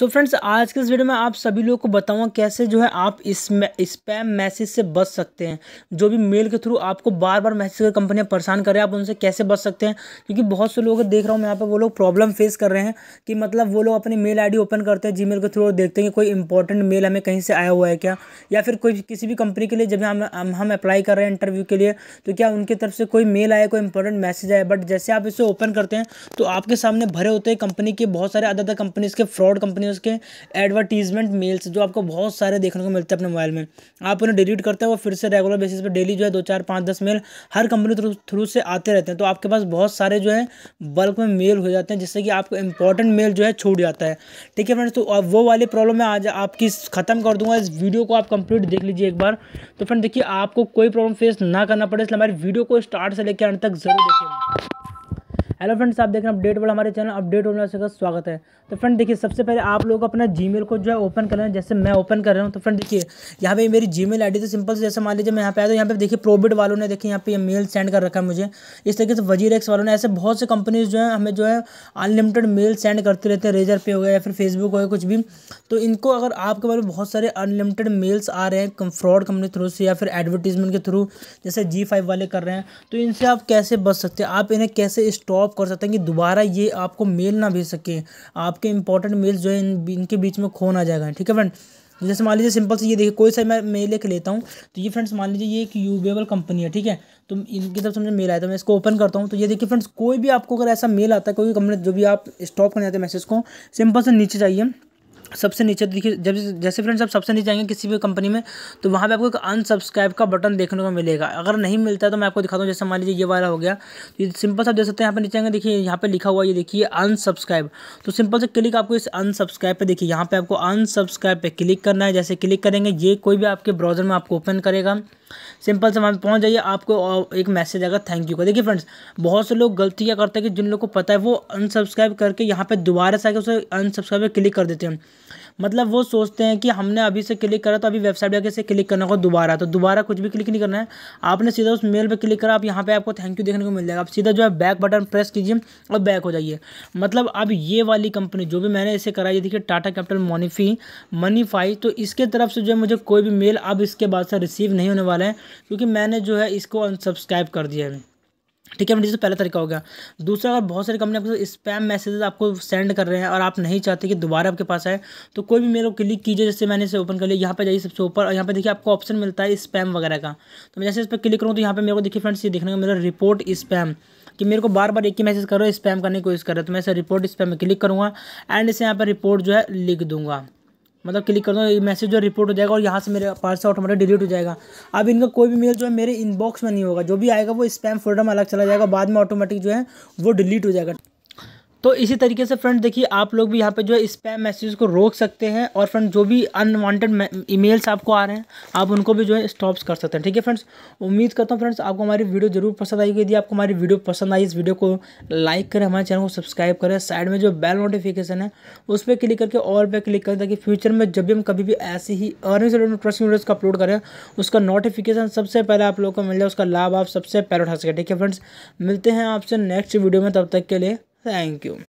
सो so friends आज के इस वीडियो में आप सभी लोगों को बताऊंगा कैसे जो है आप इस स्पैम मैसेज से बच सकते हैं जो भी मेल के थ्रू आपको बार बार मैसेज कर कंपनियां परेशान कर रहे हैं आप उनसे कैसे बच सकते हैं क्योंकि बहुत से लोग देख रहा हूँ यहाँ पर वो लोग प्रॉब्लम फेस कर रहे हैं कि मतलब वो लोग अपनी मेल आई ओपन करते हैं जी के थ्रू और देखते हैं कि कोई इंपॉर्टेंट मेल हमें कहीं से आया हुआ है क्या या फिर कोई किसी भी कंपनी के लिए जब हम हम, अप्लाई कर रहे हैं इंटरव्यू के लिए तो क्या उनकी तरफ से कोई मेल आया कोई इंपॉर्टेंट मैसेज आया बट जैसे आप इसे ओपन करते हैं तो आपके सामने भरे होते हैं कंपनी के बहुत सारे अदर अदर कंपनीज़ के फ्रॉड कंपनी हैं उसके एडवर्टीजमेंट मेल्स जो आपको बहुत सारे देखने को मिलते हैं अपने मोबाइल में आप उन्हें डिलीट करते हैं वो फिर से रेगुलर बेसिस पर डेली जो है दो चार पाँच दस मेल हर कंपनी थ्रू से आते रहते हैं तो आपके पास बहुत सारे जो है बल्क में मेल हो जाते हैं जिससे कि आपको इंपॉर्टेंट मेल जो है छूट जाता है ठीक है फ्रेंड्स तो वो वाली प्रॉब्लम मैं आज आपकी ख़त्म कर दूंगा इस वीडियो को आप कंप्लीट देख लीजिए एक बार तो फ्रेंड देखिए आपको कोई प्रॉब्लम फेस ना करना पड़े इसलिए हमारी वीडियो को स्टार्ट से लेकर अंत तक जरूर देखिए हेलो फ्रेंड्स आप देख रहे हैं अपडेट वाला हमारे चैनल अपडेट वाले का स्वागत है तो फ्रेंड देखिए सबसे पहले आप लोग अपना जीमेल को जो है ओपन कर रहे हैं जैसे मैं ओपन कर रहा हूँ तो फ्रेंड देखिए यहाँ पे मेरी जीमेल आईडी तो सिंपल से जैसे मान लीजिए मैं यहाँ पे आया तो यहाँ पे देखिए प्रोबिट वालों ने देखिए यहाँ पे मेल सेंड कर रखा है मुझे इस तरीके से वजीर वालों ने ऐसे बहुत से कंपनीज जो है हमें जो है अनलिमिटेड मेल सेंड करते रहते हैं रेजर पे हो गया या फिर फेसबुक हो गया कुछ भी तो इनको अगर आपके बारे में बहुत सारे अनलिमिटेड मेल्स आ रहे हैं फ्रॉड कंपनी थ्रू से या फिर एडवर्टीजमेंट के थ्रू जैसे जी वाले कर रहे हैं तो इनसे आप कैसे बच सकते हैं आप इन्हें कैसे स्टॉप आप कर सकते हैं कि दोबारा ये आपको मेल ना भेज सके आपके इंपॉर्टेंट मेल जो है इन, इनके बीच में खो ना जाएगा ठीक है फ्रेंड जैसे मान लीजिए सिंपल से ये देखिए कोई सा मैं मेल लेके लेता हूँ तो ये फ्रेंड्स मान लीजिए ये एक यूबेबल कंपनी है ठीक है तो इनकी तरफ समझे मेल आया था तो मैं इसको ओपन करता हूँ तो ये देखिए फ्रेंड्स कोई भी आपको अगर ऐसा मेल आता है कोई कंपनी जो भी आप स्टॉप करना चाहते हैं मैसेज को सिंपल से नीचे जाइए सबसे नीचे देखिए जब जैसे फ्रेंड्स आप सबसे नीचे आएंगे किसी भी कंपनी में तो वहाँ पे आपको एक अनसब्सक्राइब का बटन देखने को मिलेगा अगर नहीं मिलता है तो मैं आपको दिखाता हूँ जैसे मान लीजिए ये वाला हो गया तो ये सिंपल सा देख सकते हैं यहाँ पे नीचे आएंगे देखिए यहाँ पे लिखा हुआ ये देखिए अनसब्सक्राइब तो सिंपल से क्लिक आपको इस अनसब्सक्राइब पर देखिए यहाँ पर आपको अनसब्सक्राइब पर क्लिक करना है जैसे क्लिक करेंगे ये कोई भी आपके ब्राउजर में आपको ओपन करेगा सिंपल से वहाँ पर पहुँच जाइए आपको एक मैसेज आएगा थैंक यू का देखिए फ्रेंड्स बहुत से लोग गलती क्या करते हैं कि जिन लोग को पता है वो अनसब्सक्राइब करके यहाँ पर दोबारा से आकर उसे अनसब्सक्राइब क्लिक कर देते हैं मतलब वो सोचते हैं कि हमने अभी से क्लिक करा तो अभी वेबसाइट जाकर से क्लिक करना होगा दोबारा तो दोबारा कुछ भी क्लिक नहीं करना है आपने सीधा उस मेल पर क्लिक करा आप यहाँ पर आपको थैंक यू देखने को मिल जाएगा आप सीधा जो है बैक बटन प्रेस कीजिए और बैक हो जाइए मतलब अब ये वाली कंपनी जो भी मैंने इसे कराई देखिए टाटा कैपिटल मोनीफी मनीफाई तो इसके तरफ से जो है मुझे कोई भी मेल अब इसके बाद से रिसीव नहीं होने वाला है क्योंकि मैंने जो है इसको अनसब्सक्राइब कर दिया है ठीक है फ्रेंड्स तो पहला तरीका हो गया दूसरा अगर बहुत सारी कंपनी आपको स्पैम मैसेजेस आपको सेंड कर रहे हैं और आप नहीं चाहते कि दोबारा आपके पास आए तो कोई भी मेरे को क्लिक कीजिए जैसे मैंने इसे ओपन कर लिया यहाँ पर जाइए सबसे ऊपर और यहाँ पर देखिए आपको ऑप्शन मिलता है स्पैम वगैरह का तो मैं जैसे इस पर क्लिक करूँ तो यहाँ पर मेरे को देखिए फ्रेंड्स ये देखने का मेरा रिपोर्ट स्पैम कि मेरे को बार बार एक ही मैसेज करो स्पैम करने की कोशिश कर रहे है तो मैं इसे रिपोर्ट स्पैम में क्लिक करूँगा एंड इसे यहाँ पर रिपोर्ट जो है लिख दूँगा मतलब क्लिक कर दो मैसेज जो रिपोर्ट हो जाएगा और यहाँ से मेरे पास से ऑटोमेटिक डिलीट हो जाएगा अब इनका कोई भी मेल जो है मेरे इनबॉक्स में नहीं होगा जो भी आएगा वो स्पैम फोल्डर में अलग चला जाएगा बाद में ऑटोमेटिक जो है वो डिलीट हो जाएगा तो इसी तरीके से फ्रेंड देखिए आप लोग भी यहाँ पे जो है स्पैम मैसेज को रोक सकते हैं और फ्रेंड जो भी अनवांटेड ईमेल्स आपको आ रहे हैं आप उनको भी जो है स्टॉप्स कर सकते हैं ठीक है फ्रेंड्स उम्मीद करता हूँ फ्रेंड्स आपको हमारी वीडियो जरूर पसंद आएगी यदि आपको हमारी वीडियो पसंद आई इस वीडियो को लाइक करें हमारे चैनल को सब्सक्राइब करें साइड में जो बेल नोटिफिकेशन है उस पर क्लिक करके और पे क्लिक करें ताकि फ्यूचर में जब भी हम कभी भी ऐसी ही अर्निंग वीडियोज़ को अपलोड करें उसका नोटिफिकेशन सबसे पहले आप लोग को मिल जाए उसका लाभ आप सबसे पहले उठा सकें ठीक है फ्रेंड्स मिलते हैं आपसे नेक्स्ट वीडियो में तब तक के लिए Thank you.